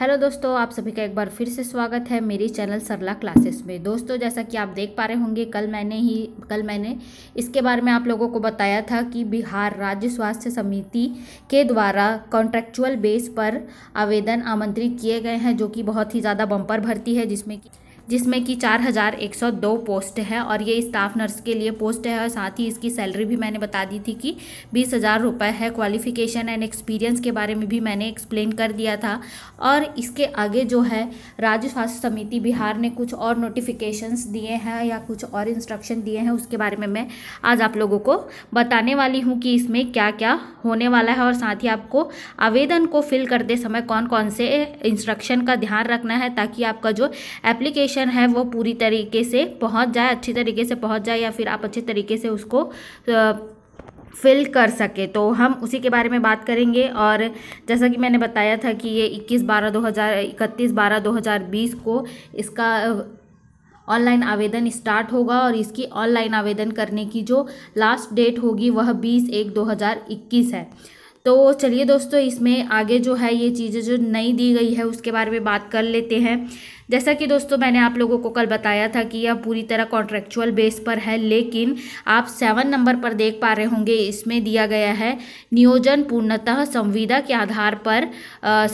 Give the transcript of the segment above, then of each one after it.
hello दोस्तों आप सभी का एक बार फिर से स्वागत है मेरी चैनल सरला क्लासेस में दोस्तों जैसा कि आप देख पा रहे होंगे कल मैंने ही कल मैंने इसके बारे में आप लोगों को बताया था कि बिहार राज्य स्वास्थ्य समिति के द्वारा कॉन्ट्रेक्चुअल बेस पर आवेदन आमंत्रित किए गए हैं जो कि बहुत ही ज़्यादा बम्पर भर्ती है जिसमें कि जिसमें कि 4102 पोस्ट है और ये स्टाफ नर्स के लिए पोस्ट है और साथ ही इसकी सैलरी भी मैंने बता दी थी कि बीस हज़ार रुपये है क्वालिफिकेशन एंड एक्सपीरियंस के बारे में भी मैंने एक्सप्लेन कर दिया था और इसके आगे जो है राज्य स्वास्थ्य समिति बिहार ने कुछ और नोटिफिकेशंस दिए हैं या कुछ और इंस्ट्रक्शन दिए हैं उसके बारे में मैं आज आप लोगों को बताने वाली हूँ कि इसमें क्या क्या होने वाला है और साथ ही आपको आवेदन को फिल करते समय कौन कौन से इंस्ट्रक्शन का ध्यान रखना है ताकि आपका जो एप्लीकेशन इन्फॉर्मेशन है वो पूरी तरीके से पहुंच जाए अच्छी तरीके से पहुंच जाए या फिर आप अच्छे तरीके से उसको फिल कर सके तो हम उसी के बारे में बात करेंगे और जैसा कि मैंने बताया था कि ये 21 बारह 2000 इकतीस बारह 2020 को इसका ऑनलाइन आवेदन स्टार्ट होगा और इसकी ऑनलाइन आवेदन करने की जो लास्ट डेट होगी वह बीस एक दो हज़ार इक्कीस है तो चलिए दोस्तों इसमें आगे जो है ये चीज़ें जो नई दी गई है उसके बारे में बात कर लेते हैं जैसा कि दोस्तों मैंने आप लोगों को कल बताया था कि यह पूरी तरह कॉन्ट्रेक्चुअल बेस पर है लेकिन आप सेवन नंबर पर देख पा रहे होंगे इसमें दिया गया है नियोजन पूर्णतः संविदा के आधार पर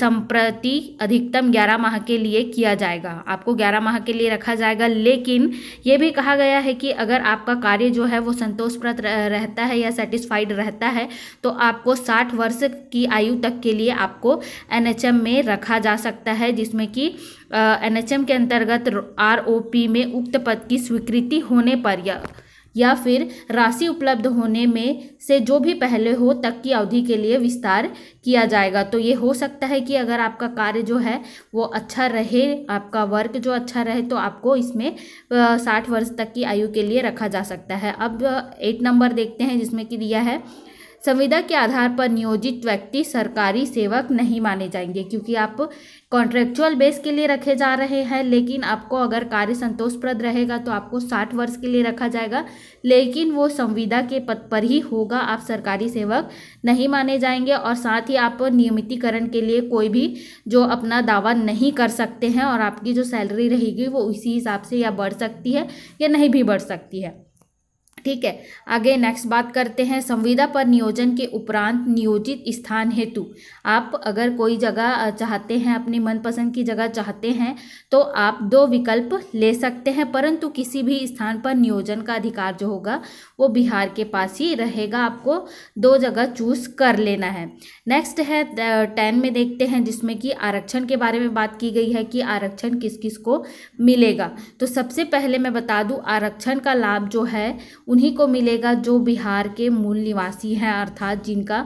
संप्रति अधिकतम ग्यारह माह के लिए किया जाएगा आपको ग्यारह माह के लिए रखा जाएगा लेकिन ये भी कहा गया है कि अगर आपका कार्य जो है वो संतोषप्रद रहता है या सेटिस्फाइड रहता है तो आपको साठ वर्ष की आयु तक के लिए आपको एनएचएम में रखा जा सकता है जिसमें कि एनएचएम के अंतर्गत आरओपी में उक्त पद की स्वीकृति होने पर या या फिर राशि उपलब्ध होने में से जो भी पहले हो तक की अवधि के लिए विस्तार किया जाएगा तो ये हो सकता है कि अगर आपका कार्य जो है वो अच्छा रहे आपका वर्क जो अच्छा रहे तो आपको इसमें साठ वर्ष तक की आयु के लिए रखा जा सकता है अब एट नंबर देखते हैं जिसमें कि दिया है संविदा के आधार पर नियोजित व्यक्ति सरकारी सेवक नहीं माने जाएंगे क्योंकि आप कॉन्ट्रेक्चुअल बेस के लिए रखे जा रहे हैं लेकिन आपको अगर कार्य संतोषप्रद रहेगा तो आपको साठ वर्ष के लिए रखा जाएगा लेकिन वो संविदा के पद पर ही होगा आप सरकारी सेवक नहीं माने जाएंगे और साथ ही आप नियमितीकरण के लिए कोई भी जो अपना दावा नहीं कर सकते हैं और आपकी जो सैलरी रहेगी वो इसी हिसाब से या बढ़ सकती है या नहीं भी बढ़ सकती है ठीक है आगे नेक्स्ट बात करते हैं संविदा पर नियोजन के उपरांत नियोजित स्थान हेतु आप अगर कोई जगह चाहते हैं अपनी मनपसंद की जगह चाहते हैं तो आप दो विकल्प ले सकते हैं परंतु किसी भी स्थान पर नियोजन का अधिकार जो होगा वो बिहार के पास ही रहेगा आपको दो जगह चूज कर लेना है नेक्स्ट है टेन में देखते हैं जिसमें कि आरक्षण के बारे में बात की गई है कि आरक्षण किस किस को मिलेगा तो सबसे पहले मैं बता दूँ आरक्षण का लाभ जो है उन्हीं को मिलेगा जो बिहार के मूल निवासी हैं अर्थात जिनका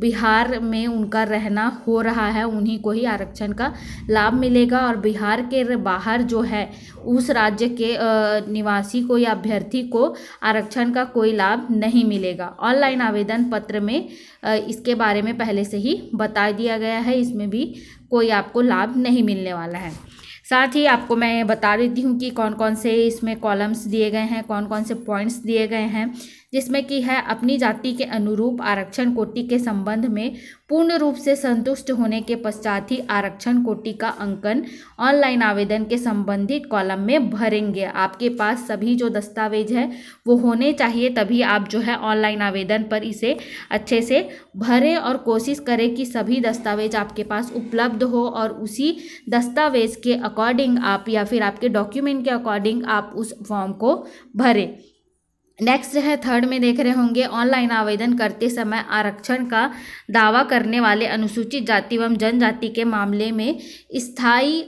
बिहार में उनका रहना हो रहा है उन्हीं को ही आरक्षण का लाभ मिलेगा और बिहार के बाहर जो है उस राज्य के निवासी को या अभ्यर्थी को आरक्षण का कोई लाभ नहीं मिलेगा ऑनलाइन आवेदन पत्र में इसके बारे में पहले से ही बता दिया गया है इसमें भी कोई आपको लाभ नहीं मिलने वाला है साथ ही आपको मैं बता देती हूँ कि कौन कौन से इसमें कॉलम्स दिए गए हैं कौन कौन से पॉइंट्स दिए गए हैं जिसमें कि है अपनी जाति के अनुरूप आरक्षण कोटि के संबंध में पूर्ण रूप से संतुष्ट होने के पश्चात ही आरक्षण कोटि का अंकन ऑनलाइन आवेदन के संबंधित कॉलम में भरेंगे आपके पास सभी जो दस्तावेज है वो होने चाहिए तभी आप जो है ऑनलाइन आवेदन पर इसे अच्छे से भरें और कोशिश करें कि सभी दस्तावेज आपके पास उपलब्ध हो और उसी दस्तावेज के अकॉर्डिंग आप या फिर आपके डॉक्यूमेंट के अकॉर्डिंग आप उस फॉर्म को भरें नेक्स्ट है थर्ड में देख रहे होंगे ऑनलाइन आवेदन करते समय आरक्षण का दावा करने वाले अनुसूचित जाति एवं जनजाति के मामले में स्थायी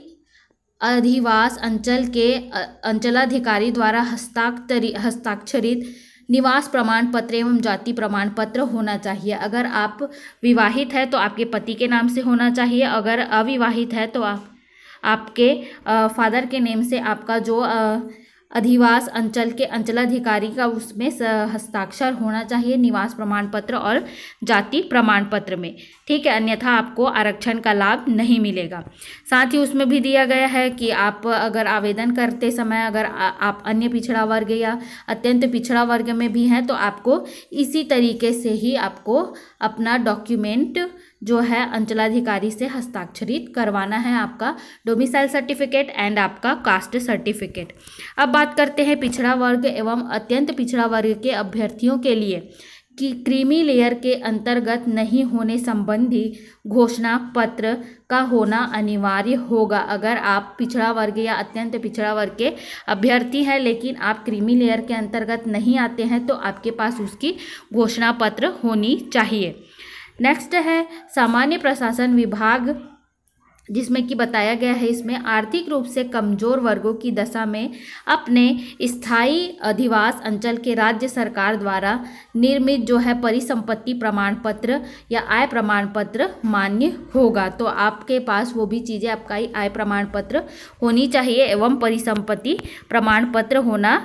अधिवास अंचल के अंचलाधिकारी द्वारा हस्ताक्षरी हस्ताक्षरित निवास प्रमाण पत्र एवं जाति प्रमाण पत्र होना चाहिए अगर आप विवाहित है तो आपके पति के नाम से होना चाहिए अगर अविवाहित है तो आप आपके फादर के नेम से आपका जो अधिवास अंचल के अंचलाधिकारी का उसमें हस्ताक्षर होना चाहिए निवास प्रमाण पत्र और जाति प्रमाण पत्र में ठीक है अन्यथा आपको आरक्षण का लाभ नहीं मिलेगा साथ ही उसमें भी दिया गया है कि आप अगर आवेदन करते समय अगर आ, आप अन्य पिछड़ा वर्ग या अत्यंत पिछड़ा वर्ग में भी हैं तो आपको इसी तरीके से ही आपको अपना डॉक्यूमेंट जो है अंचलाधिकारी से हस्ताक्षरित करवाना है आपका डोमिसाइल सर्टिफिकेट एंड आपका कास्ट सर्टिफिकेट अब बात करते हैं पिछड़ा वर्ग एवं अत्यंत पिछड़ा वर्ग के अभ्यर्थियों के लिए कि क्रीमी लेयर के अंतर्गत नहीं होने संबंधी घोषणा पत्र का होना अनिवार्य होगा अगर आप पिछड़ा वर्ग या अत्यंत पिछड़ा वर्ग के अभ्यर्थी हैं लेकिन आप क्रीमी लेयर के अंतर्गत नहीं आते हैं तो आपके पास उसकी घोषणा पत्र होनी चाहिए नेक्स्ट है सामान्य प्रशासन विभाग जिसमें कि बताया गया है इसमें आर्थिक रूप से कमज़ोर वर्गों की दशा में अपने स्थायी अधिवास अंचल के राज्य सरकार द्वारा निर्मित जो है परिसंपत्ति प्रमाण पत्र या आय प्रमाण पत्र मान्य होगा तो आपके पास वो भी चीज़ें आपका ही आय प्रमाण पत्र होनी चाहिए एवं परिसंपत्ति प्रमाण पत्र होना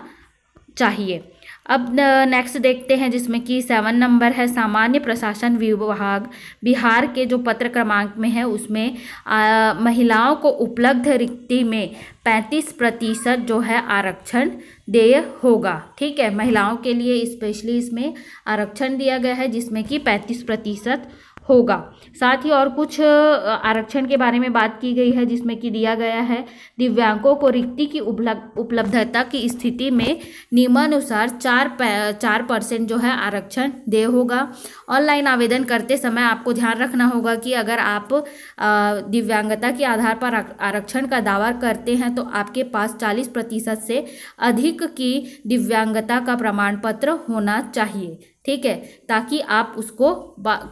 चाहिए अब नेक्स्ट देखते हैं जिसमें कि सेवन नंबर है सामान्य प्रशासन विभाग बिहार के जो पत्र क्रमांक में है उसमें आ, महिलाओं को उपलब्ध रिक्ति में पैंतीस प्रतिशत जो है आरक्षण देय होगा ठीक है महिलाओं के लिए स्पेशली इसमें आरक्षण दिया गया है जिसमें कि पैंतीस प्रतिशत होगा साथ ही और कुछ आरक्षण के बारे में बात की गई है जिसमें कि दिया गया है दिव्यांगों को रिक्ति की उपलब्धता की स्थिति में नियमानुसार चार चार परसेंट जो है आरक्षण दे होगा ऑनलाइन आवेदन करते समय आपको ध्यान रखना होगा कि अगर आप दिव्यांगता के आधार पर आरक्षण का दावा करते हैं तो आपके पास चालीस प्रतिशत से अधिक की दिव्यांगता का प्रमाण पत्र होना चाहिए ठीक है ताकि आप उसको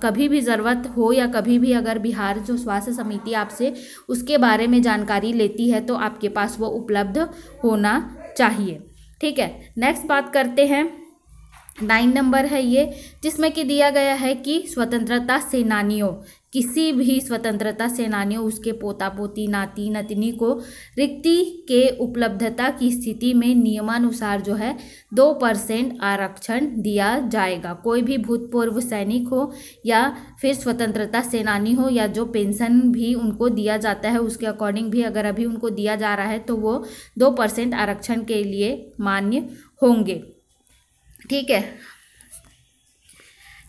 कभी भी ज़रूरत हो या कभी भी अगर बिहार जो स्वास्थ्य समिति आपसे उसके बारे में जानकारी लेती है तो आपके पास वो उपलब्ध होना चाहिए ठीक है नेक्स्ट बात करते हैं नाइन नंबर है ये जिसमें कि दिया गया है कि स्वतंत्रता सेनानियों किसी भी स्वतंत्रता सेनानियों उसके पोता पोती नाती नतनी को रिक्ति के उपलब्धता की स्थिति में नियमानुसार जो है दो परसेंट आरक्षण दिया जाएगा कोई भी भूतपूर्व सैनिक हो या फिर स्वतंत्रता सेनानी हो या जो पेंशन भी उनको दिया जाता है उसके अकॉर्डिंग भी अगर अभी उनको दिया जा रहा है तो वो दो परसेंट आरक्षण के लिए मान्य होंगे ठीक है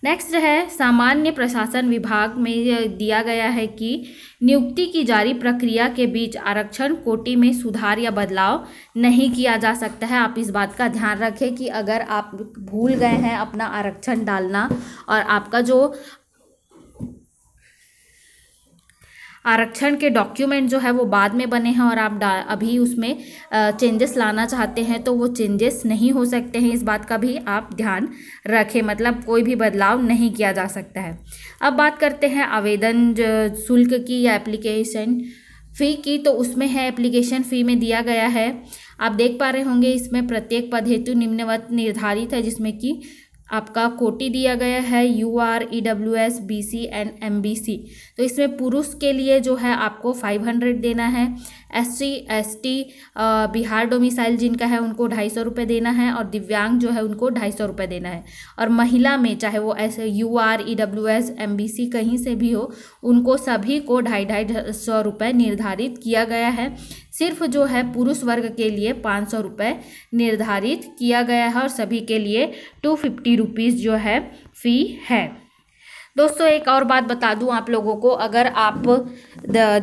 नेक्स्ट है सामान्य प्रशासन विभाग में दिया गया है कि नियुक्ति की जारी प्रक्रिया के बीच आरक्षण कोटि में सुधार या बदलाव नहीं किया जा सकता है आप इस बात का ध्यान रखें कि अगर आप भूल गए हैं अपना आरक्षण डालना और आपका जो आरक्षण के डॉक्यूमेंट जो है वो बाद में बने हैं और आप अभी उसमें चेंजेस लाना चाहते हैं तो वो चेंजेस नहीं हो सकते हैं इस बात का भी आप ध्यान रखें मतलब कोई भी बदलाव नहीं किया जा सकता है अब बात करते हैं आवेदन शुल्क की या एप्लीकेशन फ़ी की तो उसमें है एप्लीकेशन फ़ी में दिया गया है आप देख पा रहे होंगे इसमें प्रत्येक पद हेतु निम्नवत निर्धारित है जिसमें कि आपका कोटी दिया गया है U R E W S B C and M B C तो इसमें पुरुष के लिए जो है आपको फाइव हंड्रेड देना है S C S T Bihar domicile जिनका है उनको ढाई सौ रुपये देना है और दिव्यांग जो है उनको ढाई सौ रुपये देना है और महिला में चाहे वो S U R E W S M B C कहीं से भी हो उनको सभी को ढाई ढाई सौ रुपये निर्धारित किया गया है सिर्फ जो है पुरुष वर्ग के लिए पाँच सौ रुपये निर्धारित किया गया है और सभी के लिए टू फिफ्टी रुपीज़ जो है फ़ी है दोस्तों एक और बात बता दूं आप लोगों को अगर आप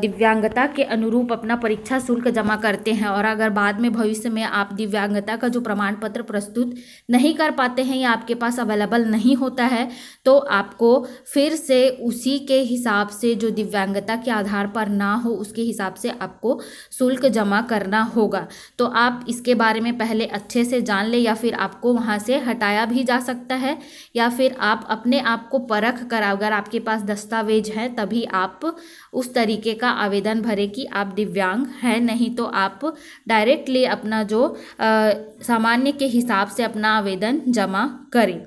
दिव्यांगता के अनुरूप अपना परीक्षा शुल्क जमा करते हैं और अगर बाद में भविष्य में आप दिव्यांगता का जो प्रमाण पत्र प्रस्तुत नहीं कर पाते हैं या आपके पास अवेलेबल नहीं होता है तो आपको फिर से उसी के हिसाब से जो दिव्यांगता के आधार पर ना हो उसके हिसाब से आपको शुल्क जमा करना होगा तो आप इसके बारे में पहले अच्छे से जान लें या फिर आपको वहाँ से हटाया भी जा सकता है या फिर आप अपने आप को परख कर कर अगर आपके पास दस्तावेज है तभी आप उस तरीके का आवेदन भरें कि आप दिव्यांग हैं नहीं तो आप डायरेक्टली अपना जो सामान्य के हिसाब से अपना आवेदन जमा करें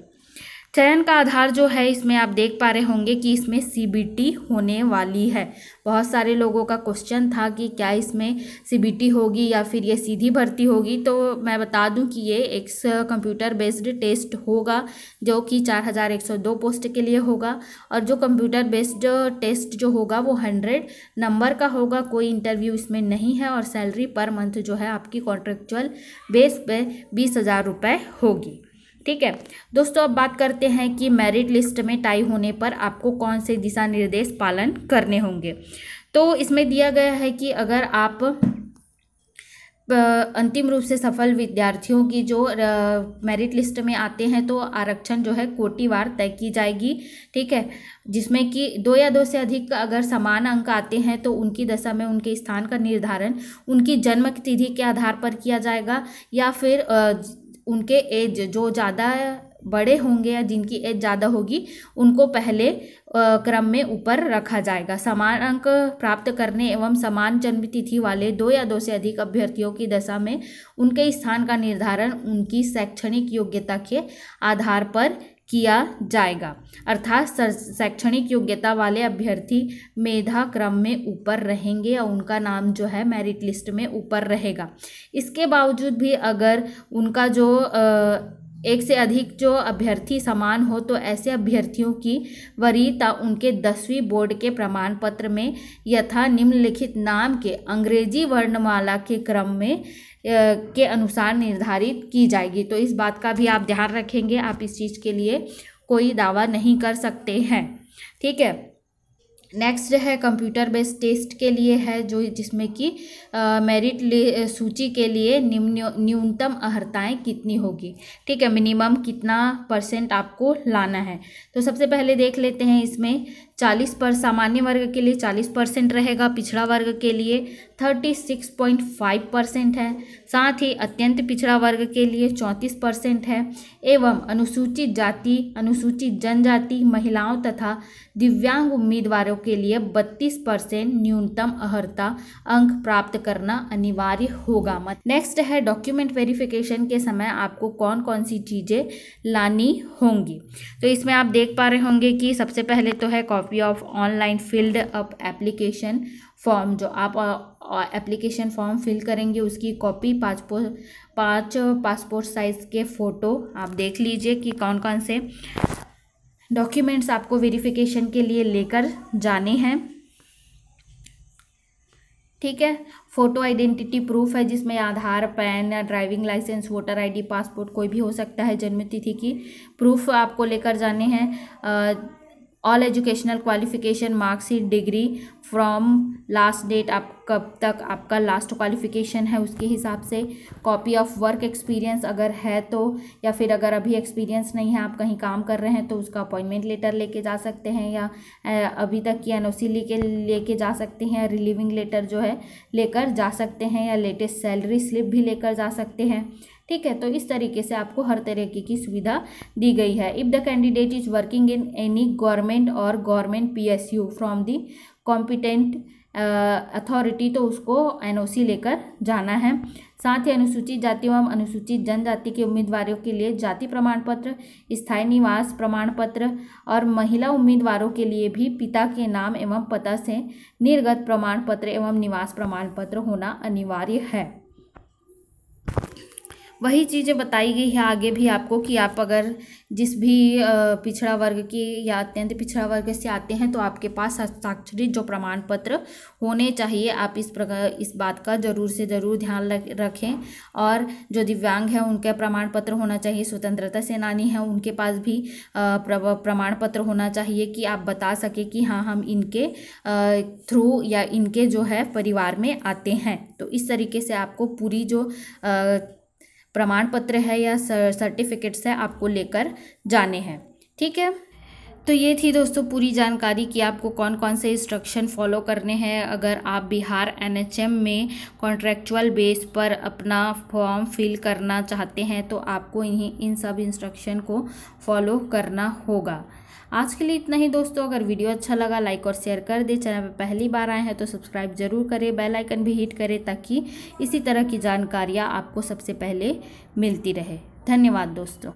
चयन का आधार जो है इसमें आप देख पा रहे होंगे कि इसमें सी होने वाली है बहुत सारे लोगों का क्वेश्चन था कि क्या इसमें सी होगी या फिर ये सीधी भर्ती होगी तो मैं बता दूं कि ये एक कंप्यूटर बेस्ड टेस्ट होगा जो कि 4102 पोस्ट के लिए होगा और जो कंप्यूटर बेस्ड टेस्ट जो होगा वो हंड्रेड नंबर का होगा कोई इंटरव्यू इसमें नहीं है और सैलरी पर मंथ जो है आपकी कॉन्ट्रेक्चुअल बेस पर बीस हज़ार रुपये होगी ठीक है दोस्तों अब बात करते हैं कि मेरिट लिस्ट में टाई होने पर आपको कौन से दिशा निर्देश पालन करने होंगे तो इसमें दिया गया है कि अगर आप अंतिम रूप से सफल विद्यार्थियों की जो मेरिट लिस्ट में आते हैं तो आरक्षण जो है कोटिवार तय की जाएगी ठीक है जिसमें कि दो या दो से अधिक अगर समान अंक आते हैं तो उनकी दशा में उनके स्थान का निर्धारण उनकी जन्म तिथि के आधार पर किया जाएगा या फिर उनके एज जो ज़्यादा बड़े होंगे या जिनकी एज ज़्यादा होगी उनको पहले क्रम में ऊपर रखा जाएगा समान अंक प्राप्त करने एवं समान जन्म तिथि वाले दो या दो से अधिक अभ्यर्थियों की दशा में उनके स्थान का निर्धारण उनकी शैक्षणिक योग्यता के आधार पर किया जाएगा अर्थात शैक्षणिक योग्यता वाले अभ्यर्थी मेधा क्रम में ऊपर रहेंगे और उनका नाम जो है मेरिट लिस्ट में ऊपर रहेगा इसके बावजूद भी अगर उनका जो एक से अधिक जो अभ्यर्थी समान हो तो ऐसे अभ्यर्थियों की वरीयता उनके दसवीं बोर्ड के प्रमाण पत्र में यथा निम्नलिखित नाम के अंग्रेजी वर्णमाला के क्रम में के अनुसार निर्धारित की जाएगी तो इस बात का भी आप ध्यान रखेंगे आप इस चीज़ के लिए कोई दावा नहीं कर सकते हैं ठीक है नेक्स्ट है कंप्यूटर बेस्ड टेस्ट के लिए है जो जिसमें कि मेरिट सूची के लिए निम्न न्यूनतम अर्हताएँ कितनी होगी ठीक है मिनिमम कितना परसेंट आपको लाना है तो सबसे पहले देख लेते हैं इसमें चालीस पर सामान्य वर्ग के लिए चालीस परसेंट रहेगा पिछड़ा वर्ग के लिए thirty six point five percent है साथ ही अत्यंत पिछड़ा वर्ग के लिए चौंतीस परसेंट है एवं अनुसूचित जाति अनुसूचित जनजाति महिलाओं तथा दिव्यांग उम्मीदवारों के लिए बत्तीस परसेंट न्यूनतम अहर्ता अंक प्राप्त करना अनिवार्य होगा मत नेक्स्ट है डॉक्यूमेंट वेरिफिकेशन के समय आपको कौन कौन सी चीज़ें लानी होंगी तो इसमें आप देख पा रहे होंगे कि सबसे पहले तो है copy of online filled up application form जो आप एप्लीकेशन फॉर्म फिल करेंगे उसकी कॉपी पासपोर्ट पाँच पासपोर्ट साइज़ के फ़ोटो आप देख लीजिए कि कौन कौन से डॉक्यूमेंट्स आपको वेरिफिकेशन के लिए लेकर जाने हैं ठीक है फ़ोटो आइडेंटिटी प्रूफ है जिसमें Aadhaar PAN driving licence voter ID passport कोई भी हो सकता है जन्म तिथि की प्रूफ आपको लेकर जाने हैं all educational qualification marksheet degree from last date आप कब तक आपका लास्ट क्वालिफिकेशन है उसके हिसाब से कॉपी ऑफ वर्क एक्सपीरियंस अगर है तो या फिर अगर अभी एक्सपीरियंस नहीं है आप कहीं काम कर रहे हैं तो उसका अपॉइंटमेंट लेटर लेके जा सकते हैं या अभी तक की एन ओ सी लेके लेके जा सकते हैं रिलीविंग लेटर जो है लेकर जा सकते हैं या लेटेस्ट सैलरी स्लिप भी लेकर जा सकते हैं ठीक है तो इस तरीके से आपको हर तरीके की सुविधा दी गई है if the candidate is working in any government और government PSU from the competent authority तो उसको एनओसी लेकर जाना है साथ ही अनुसूचित जाति एवं अनुसूचित जनजाति के उम्मीदवारों के लिए जाति प्रमाण पत्र स्थायी निवास प्रमाण पत्र और महिला उम्मीदवारों के लिए भी पिता के नाम एवं पता से निर्गत प्रमाण पत्र एवं निवास प्रमाण पत्र होना अनिवार्य है वही चीज़ें बताई गई है आगे भी आपको कि आप अगर जिस भी पिछड़ा वर्ग की या अत्यंत पिछड़ा वर्ग से आते हैं तो आपके पास हस्ताक्षरित जो प्रमाण पत्र होने चाहिए आप इस प्रकार इस बात का ज़रूर से ज़रूर ध्यान रखें और जो दिव्यांग है उनका प्रमाण पत्र होना चाहिए स्वतंत्रता सेनानी है उनके पास भी प्रमाण पत्र होना चाहिए कि आप बता सकें कि हाँ हम इनके थ्रू या इनके जो है परिवार में आते हैं तो इस तरीके से आपको पूरी जो प्रमाण पत्र है या सर्टिफिकेट्स है आपको लेकर जाने हैं ठीक है तो ये थी दोस्तों पूरी जानकारी कि आपको कौन कौन से इंस्ट्रक्शन फॉलो करने हैं अगर आप बिहार एनएचएम में कॉन्ट्रेक्चुअल बेस पर अपना फॉर्म फिल करना चाहते हैं तो आपको इन्हीं इन सब इंस्ट्रक्शन को फॉलो करना होगा आज के लिए इतना ही दोस्तों अगर वीडियो अच्छा लगा लाइक और शेयर कर दें चैनल पर पहली बार आए हैं तो सब्सक्राइब जरूर करें बेल आइकन भी हिट करें ताकि इसी तरह की जानकारियाँ आपको सबसे पहले मिलती रहे धन्यवाद दोस्तों